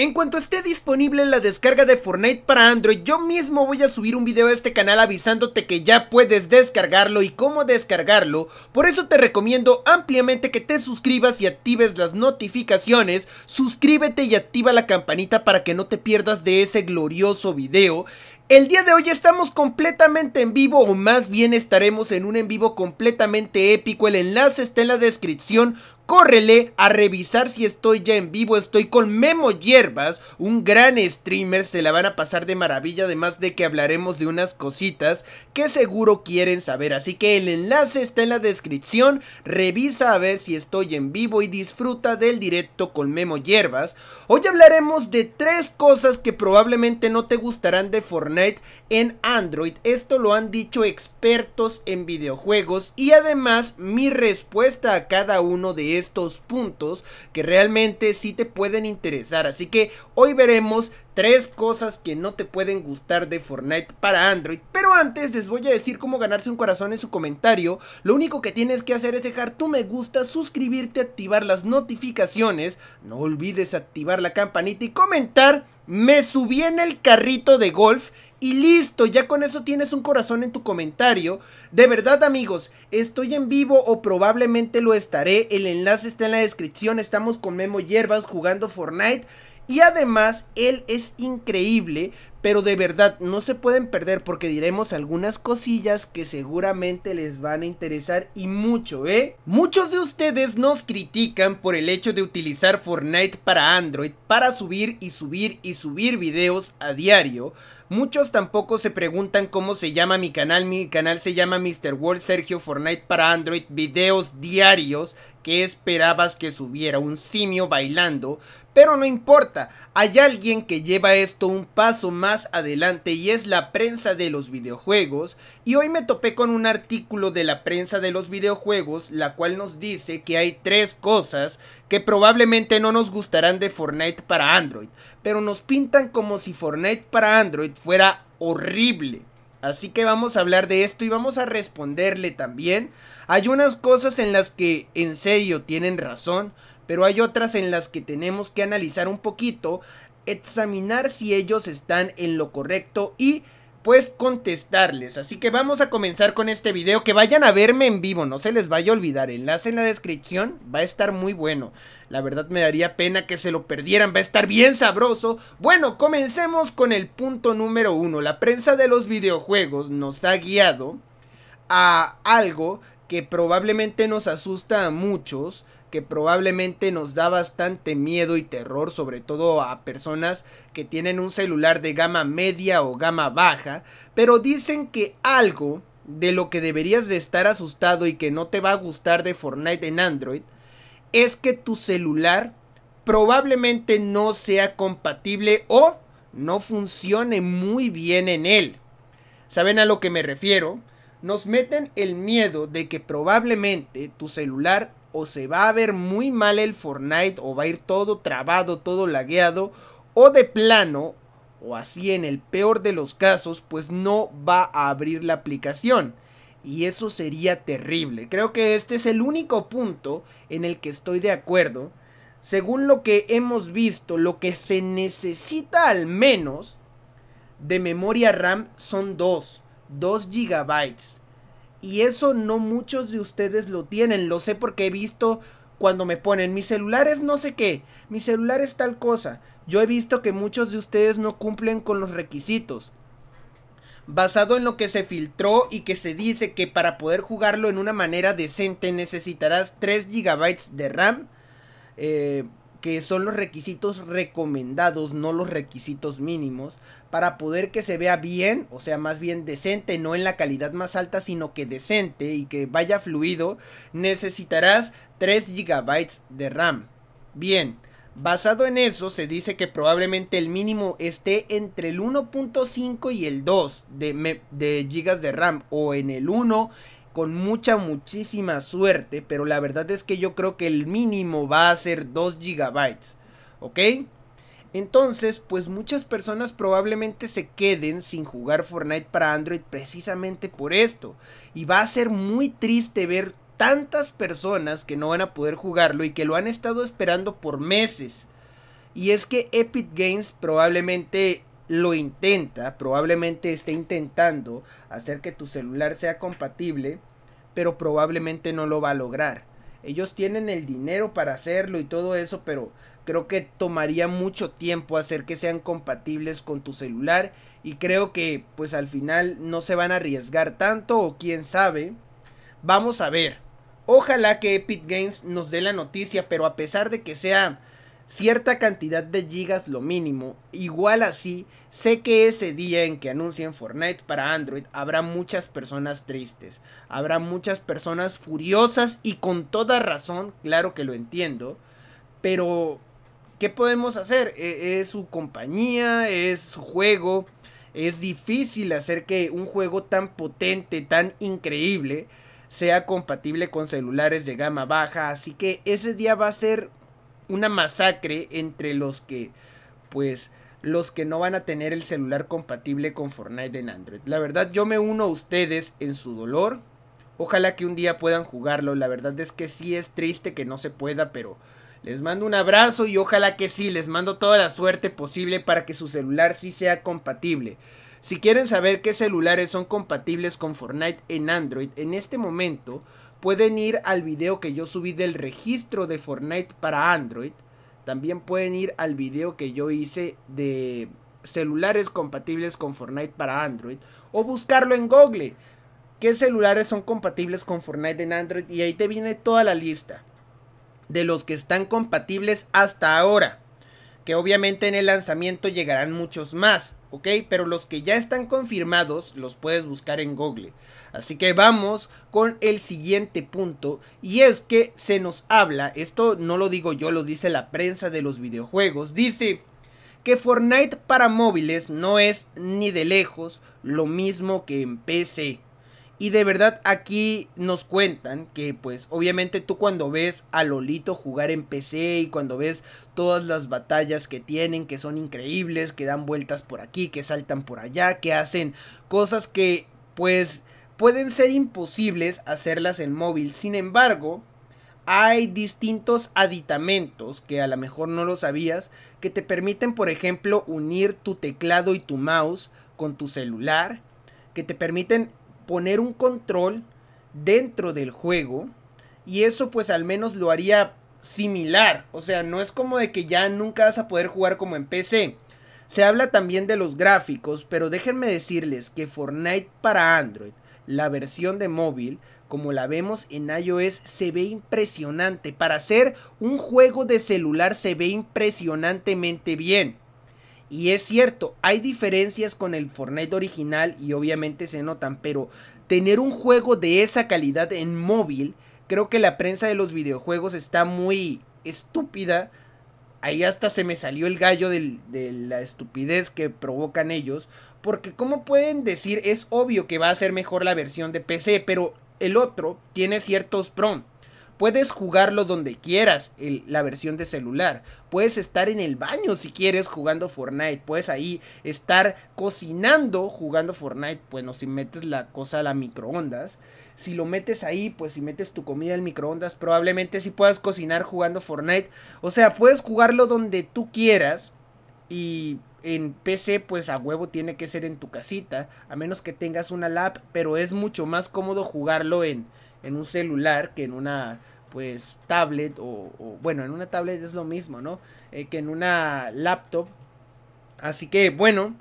En cuanto esté disponible la descarga de Fortnite para Android, yo mismo voy a subir un video a este canal avisándote que ya puedes descargarlo y cómo descargarlo, por eso te recomiendo ampliamente que te suscribas y actives las notificaciones, suscríbete y activa la campanita para que no te pierdas de ese glorioso video. El día de hoy estamos completamente en vivo o más bien estaremos en un en vivo completamente épico, el enlace está en la descripción córrele a revisar si estoy ya en vivo. Estoy con Memo Hierbas, un gran streamer. Se la van a pasar de maravilla. Además de que hablaremos de unas cositas que seguro quieren saber. Así que el enlace está en la descripción. Revisa a ver si estoy en vivo y disfruta del directo con Memo Hierbas. Hoy hablaremos de tres cosas que probablemente no te gustarán de Fortnite en Android. Esto lo han dicho expertos en videojuegos. Y además mi respuesta a cada uno de estos puntos que realmente sí te pueden interesar. Así que hoy veremos tres cosas que no te pueden gustar de Fortnite para Android. Pero antes les voy a decir cómo ganarse un corazón en su comentario. Lo único que tienes que hacer es dejar tu me gusta, suscribirte, activar las notificaciones. No olvides activar la campanita y comentar. Me subí en el carrito de golf y listo, ya con eso tienes un corazón en tu comentario. De verdad amigos, estoy en vivo o probablemente lo estaré. El enlace está en la descripción. Estamos con Memo Hierbas jugando Fortnite. Y además, él es increíble, pero de verdad no se pueden perder porque diremos algunas cosillas que seguramente les van a interesar y mucho, ¿eh? Muchos de ustedes nos critican por el hecho de utilizar Fortnite para Android para subir y subir y subir videos a diario. Muchos tampoco se preguntan cómo se llama mi canal. Mi canal se llama Mr. World Sergio Fortnite para Android. Videos diarios que esperabas que subiera un simio bailando. Pero no importa, hay alguien que lleva esto un paso más adelante y es la prensa de los videojuegos. Y hoy me topé con un artículo de la prensa de los videojuegos, la cual nos dice que hay tres cosas que probablemente no nos gustarán de Fortnite para Android. Pero nos pintan como si Fortnite para Android fuera horrible. Así que vamos a hablar de esto y vamos a responderle también. Hay unas cosas en las que en serio tienen razón, pero hay otras en las que tenemos que analizar un poquito, examinar si ellos están en lo correcto y pues contestarles. Así que vamos a comenzar con este video. Que vayan a verme en vivo, no se les vaya a olvidar. Enlace en la descripción, va a estar muy bueno. La verdad me daría pena que se lo perdieran, va a estar bien sabroso. Bueno, comencemos con el punto número uno. La prensa de los videojuegos nos ha guiado a algo que probablemente nos asusta a muchos que probablemente nos da bastante miedo y terror, sobre todo a personas que tienen un celular de gama media o gama baja, pero dicen que algo de lo que deberías de estar asustado y que no te va a gustar de Fortnite en Android es que tu celular probablemente no sea compatible o no funcione muy bien en él. ¿Saben a lo que me refiero? Nos meten el miedo de que probablemente tu celular o se va a ver muy mal el Fortnite o va a ir todo trabado, todo lagueado o de plano o así en el peor de los casos pues no va a abrir la aplicación. Y eso sería terrible. Creo que este es el único punto en el que estoy de acuerdo. Según lo que hemos visto, lo que se necesita al menos de memoria RAM son 2, 2 GB. Y eso no muchos de ustedes lo tienen. Lo sé porque he visto cuando me ponen, mis celulares no sé qué, mi celular es tal cosa. Yo he visto que muchos de ustedes no cumplen con los requisitos. Basado en lo que se filtró y que se dice que para poder jugarlo en una manera decente necesitarás 3 GB de RAM, eh, que son los requisitos recomendados, no los requisitos mínimos para poder que se vea bien, o sea, más bien decente, no en la calidad más alta, sino que decente y que vaya fluido, necesitarás 3 GB de RAM. Bien, basado en eso se dice que probablemente el mínimo esté entre el 1.5 y el 2 de, de GB de RAM o en el 1 con mucha muchísima suerte, pero la verdad es que yo creo que el mínimo va a ser 2 GB, ¿ok? Entonces, pues muchas personas probablemente se queden sin jugar Fortnite para Android precisamente por esto. Y va a ser muy triste ver tantas personas que no van a poder jugarlo y que lo han estado esperando por meses. Y es que Epic Games probablemente lo intenta, probablemente esté intentando hacer que tu celular sea compatible, pero probablemente no lo va a lograr. Ellos tienen el dinero para hacerlo y todo eso, pero Creo que tomaría mucho tiempo hacer que sean compatibles con tu celular y creo que pues al final no se van a arriesgar tanto o quién sabe. Vamos a ver. Ojalá que Epic Games nos dé la noticia, pero a pesar de que sea cierta cantidad de gigas lo mínimo. Igual así, sé que ese día en que anuncien Fortnite para Android habrá muchas personas tristes, habrá muchas personas furiosas y con toda razón, claro que lo entiendo, pero ¿Qué podemos hacer? E, es su compañía, es su juego. Es difícil hacer que un juego tan potente, tan increíble, sea compatible con celulares de gama baja. Así que ese día va a ser una masacre entre los que, pues, los que no van a tener el celular compatible con Fortnite en Android. La verdad, yo me uno a ustedes en su dolor. Ojalá que un día puedan jugarlo. La verdad es que sí es triste que no se pueda, pero les mando un abrazo y ojalá que sí, les mando toda la suerte posible para que su celular sí sea compatible. Si quieren saber qué celulares son compatibles con Fortnite en Android en este momento, pueden ir al video que yo subí del registro de Fortnite para Android. También pueden ir al video que yo hice de celulares compatibles con Fortnite para Android o buscarlo en Google. ¿Qué celulares son compatibles con Fortnite en Android? Y ahí te viene toda la lista de los que están compatibles hasta ahora. Que obviamente en el lanzamiento llegarán muchos más, ¿ok? Pero los que ya están confirmados los puedes buscar en Google. Así que vamos con el siguiente punto y es que se nos habla, esto no lo digo yo, lo dice la prensa de los videojuegos, dice que Fortnite para móviles no es ni de lejos lo mismo que en PC. Y de verdad aquí nos cuentan que pues obviamente tú cuando ves a Lolito jugar en PC y cuando ves todas las batallas que tienen, que son increíbles, que dan vueltas por aquí, que saltan por allá, que hacen cosas que pues pueden ser imposibles hacerlas en móvil. Sin embargo, hay distintos aditamentos que a lo mejor no lo sabías que te permiten, por ejemplo, unir tu teclado y tu mouse con tu celular, que te permiten poner un control dentro del juego y eso pues al menos lo haría similar, o sea, no es como de que ya nunca vas a poder jugar como en PC. Se habla también de los gráficos, pero déjenme decirles que Fortnite para Android, la versión de móvil, como la vemos en iOS, se ve impresionante. Para hacer un juego de celular se ve impresionantemente bien. Y es cierto, hay diferencias con el Fortnite original y obviamente se notan, pero tener un juego de esa calidad en móvil, creo que la prensa de los videojuegos está muy estúpida. Ahí hasta se me salió el gallo de la estupidez que provocan ellos. Porque como pueden decir? Es obvio que va a ser mejor la versión de PC, pero el otro tiene ciertos prompts. Puedes jugarlo donde quieras, la versión de celular. Puedes estar en el baño si quieres jugando Fortnite. Puedes ahí estar cocinando jugando Fortnite. Bueno, si metes la cosa a la microondas. Si lo metes ahí, pues si metes tu comida al microondas, probablemente sí puedas cocinar jugando Fortnite. O sea, puedes jugarlo donde tú quieras. Y en PC pues a huevo tiene que ser en tu casita, a menos que tengas una lap, pero es mucho más cómodo jugarlo en en un celular que en una pues tablet o, bueno, en una tablet es lo mismo, ¿no? Eh, que en una laptop. Así que bueno,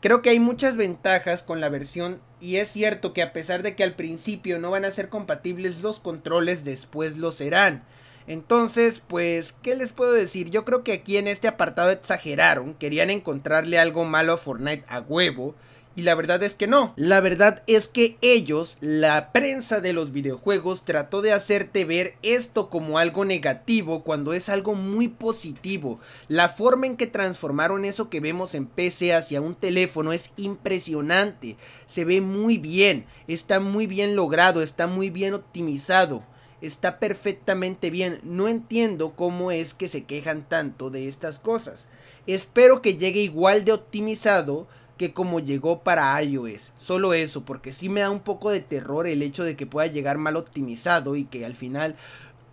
creo que hay muchas ventajas con la versión y es cierto que a pesar de que al principio no van a ser compatibles los controles, después lo serán. Entonces, pues, ¿qué les puedo decir? Yo creo que aquí en este apartado exageraron, querían encontrarle algo malo a Fortnite a huevo y la verdad es que no. La verdad es que ellos, la prensa de los videojuegos, trató de hacerte ver esto como algo negativo cuando es algo muy positivo. La forma en que transformaron eso que vemos en PC hacia un teléfono es impresionante. Se ve muy bien, está muy bien logrado, está muy bien optimizado está perfectamente bien. No entiendo cómo es que se quejan tanto de estas cosas. Espero que llegue igual de optimizado que como llegó para iOS. Solo eso, porque sí me da un poco de terror el hecho de que pueda llegar mal optimizado y que al final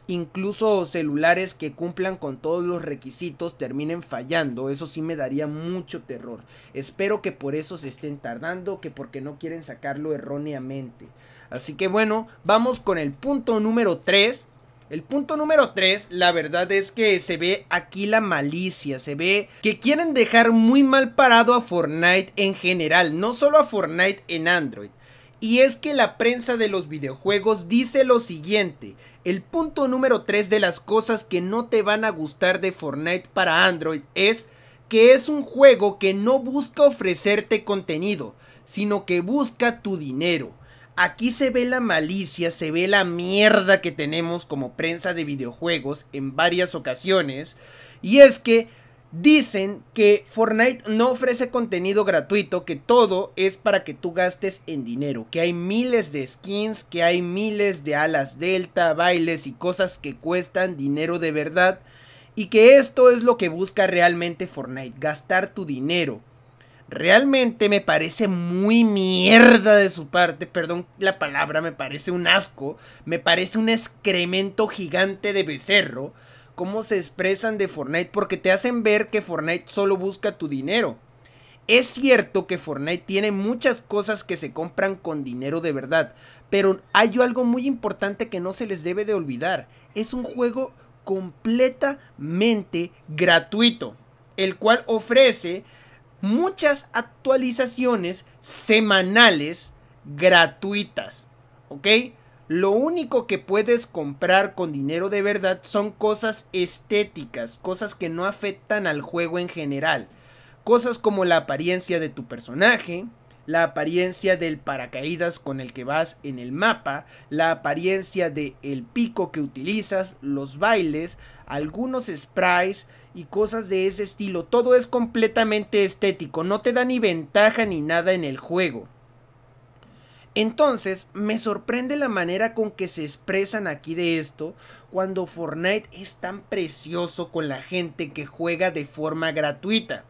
incluso celulares que cumplan con todos los requisitos terminen fallando. Eso sí me daría mucho terror. Espero que por eso se estén tardando, que porque no quieren sacarlo erróneamente. Así que bueno, vamos con el punto número 3 el punto número 3, la verdad es que se ve aquí la malicia, se ve que quieren dejar muy mal parado a Fortnite en general, no solo a Fortnite en Android. Y es que la prensa de los videojuegos dice lo siguiente, el punto número 3 de las cosas que no te van a gustar de Fortnite para Android es que es un juego que no busca ofrecerte contenido, sino que busca tu dinero. Aquí se ve la malicia, se ve la mierda que tenemos como prensa de videojuegos en varias ocasiones. Y es que dicen que Fortnite no ofrece contenido gratuito, que todo es para que tú gastes en dinero, que hay miles de skins, que hay miles de alas delta, bailes y cosas que cuestan dinero de verdad. Y que esto es lo que busca realmente Fortnite, gastar tu dinero. Realmente me parece muy mierda de su parte, perdón la palabra, me parece un asco, me parece un excremento gigante de becerro, cómo se expresan de Fortnite, porque te hacen ver que Fortnite solo busca tu dinero. Es cierto que Fortnite tiene muchas cosas que se compran con dinero de verdad, pero hay algo muy importante que no se les debe de olvidar. Es un juego completamente gratuito, el cual ofrece muchas actualizaciones semanales gratuitas. ¿Ok? Lo único que puedes comprar con dinero de verdad son cosas estéticas, cosas que no afectan al juego en general. Cosas como la apariencia de tu personaje, la apariencia del paracaídas con el que vas en el mapa, la apariencia del el pico que utilizas, los bailes, algunos sprites y cosas de ese estilo. Todo es completamente estético, no te da ni ventaja ni nada en el juego. Entonces, me sorprende la manera con que se expresan aquí de esto cuando Fortnite es tan precioso con la gente que juega de forma gratuita.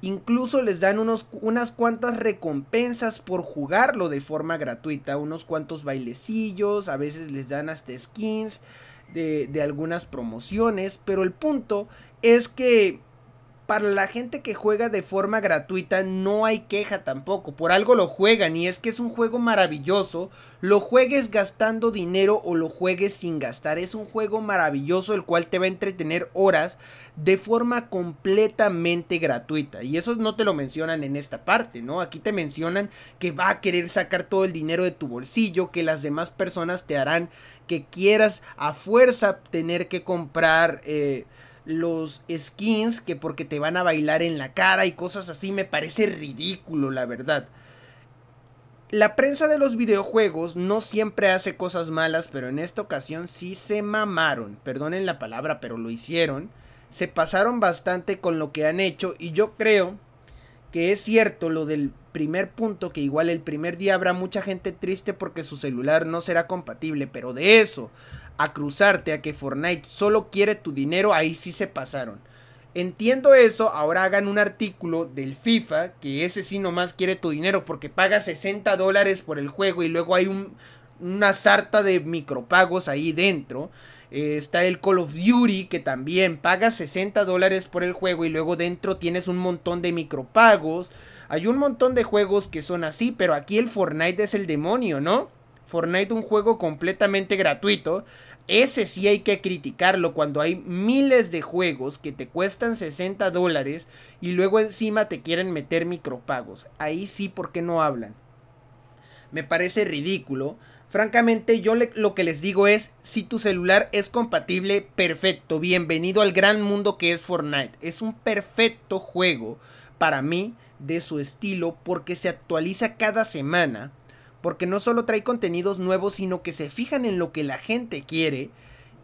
Incluso les dan unos, unas cuantas recompensas por jugarlo de forma gratuita, unos cuantos bailecillos, a veces les dan hasta skins de, de algunas promociones, pero el punto es que para la gente que juega de forma gratuita no hay queja tampoco. Por algo lo juegan y es que es un juego maravilloso. Lo juegues gastando dinero o lo juegues sin gastar. Es un juego maravilloso el cual te va a entretener horas de forma completamente gratuita. Y eso no te lo mencionan en esta parte, ¿no? Aquí te mencionan que va a querer sacar todo el dinero de tu bolsillo, que las demás personas te harán que quieras a fuerza tener que comprar... Eh, los skins que porque te van a bailar en la cara y cosas así me parece ridículo, la verdad. La prensa de los videojuegos no siempre hace cosas malas, pero en esta ocasión sí se mamaron, perdonen la palabra, pero lo hicieron. Se pasaron bastante con lo que han hecho y yo creo que es cierto lo del primer punto, que igual el primer día habrá mucha gente triste porque su celular no será compatible, pero de eso a cruzarte a que Fortnite solo quiere tu dinero, ahí sí se pasaron. Entiendo eso, ahora hagan un artículo del FIFA, que ese sí nomás quiere tu dinero porque paga 60 dólares por el juego y luego hay una sarta de micropagos ahí dentro. Eh, está el Call of Duty que también paga 60 dólares por el juego y luego dentro tienes un montón de micropagos. Hay un montón de juegos que son así, pero aquí el Fortnite es el demonio, ¿no? Fortnite un juego completamente gratuito. Ese sí hay que criticarlo cuando hay miles de juegos que te cuestan 60 dólares y luego encima te quieren meter micropagos. Ahí sí, por qué no hablan? Me parece ridículo. Francamente, yo lo que les digo es, si tu celular es compatible, perfecto, bienvenido al gran mundo que es Fortnite. Es un perfecto juego para mí de su estilo porque se actualiza cada semana porque no solo trae contenidos nuevos, sino que se fijan en lo que la gente quiere.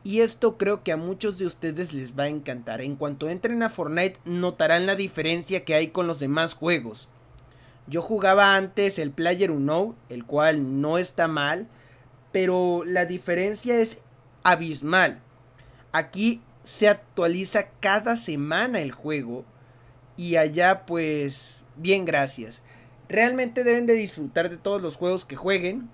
Y esto creo que a muchos de ustedes les va a encantar. En cuanto entren a Fortnite notarán la diferencia que hay con los demás juegos. Yo jugaba antes el Player Uno, el cual no está mal, pero la diferencia es abismal. Aquí se actualiza cada semana el juego y allá pues bien gracias realmente deben de disfrutar de todos los juegos que jueguen,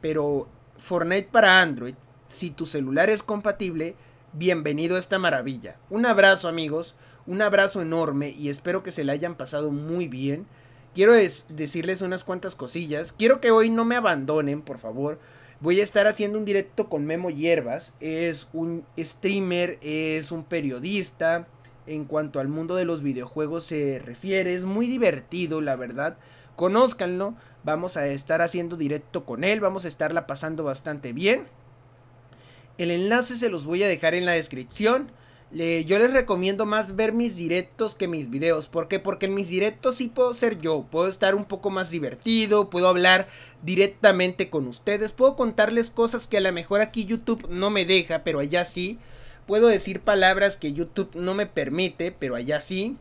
pero Fortnite para Android, si tu celular es compatible, bienvenido a esta maravilla. Un abrazo amigos, un abrazo enorme y espero que se la hayan pasado muy bien. Quiero decirles unas cuantas cosillas. Quiero que hoy no me abandonen, por favor. Voy a estar haciendo un directo con Memo Hierbas. Es un streamer, es un periodista. En cuanto al mundo de los videojuegos se refiere, es muy divertido, la verdad conozcanlo, Vamos a estar haciendo directo con él, vamos a estarla pasando bastante bien. El enlace se los voy a dejar en la descripción. yo les recomiendo más ver mis directos que mis videos. ¿Por qué? Porque en mis directos sí puedo ser yo. Puedo estar un poco más divertido. Puedo hablar directamente con ustedes. Puedo contarles cosas que a lo mejor aquí YouTube no me deja, pero allá sí. Puedo decir palabras que YouTube no me permite, pero allá sí.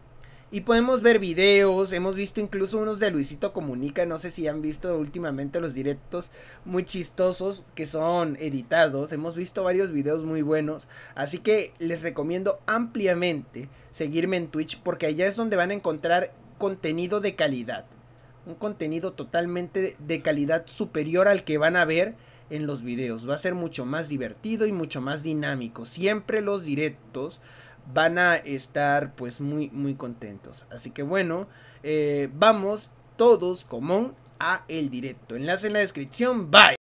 Y podemos ver videos, hemos visto incluso unos de Luisito Comunica, no sé si han visto últimamente los directos muy chistosos que son editados, hemos visto varios videos muy buenos, así que les recomiendo ampliamente seguirme en Twitch porque allá es donde van a encontrar contenido de calidad, un contenido totalmente de calidad superior al que van a ver en los videos, va a ser mucho más divertido y mucho más dinámico, siempre los directos van a estar pues muy muy contentos. Así que bueno, eh, vamos todos común a el directo. Enlace en la descripción, bye.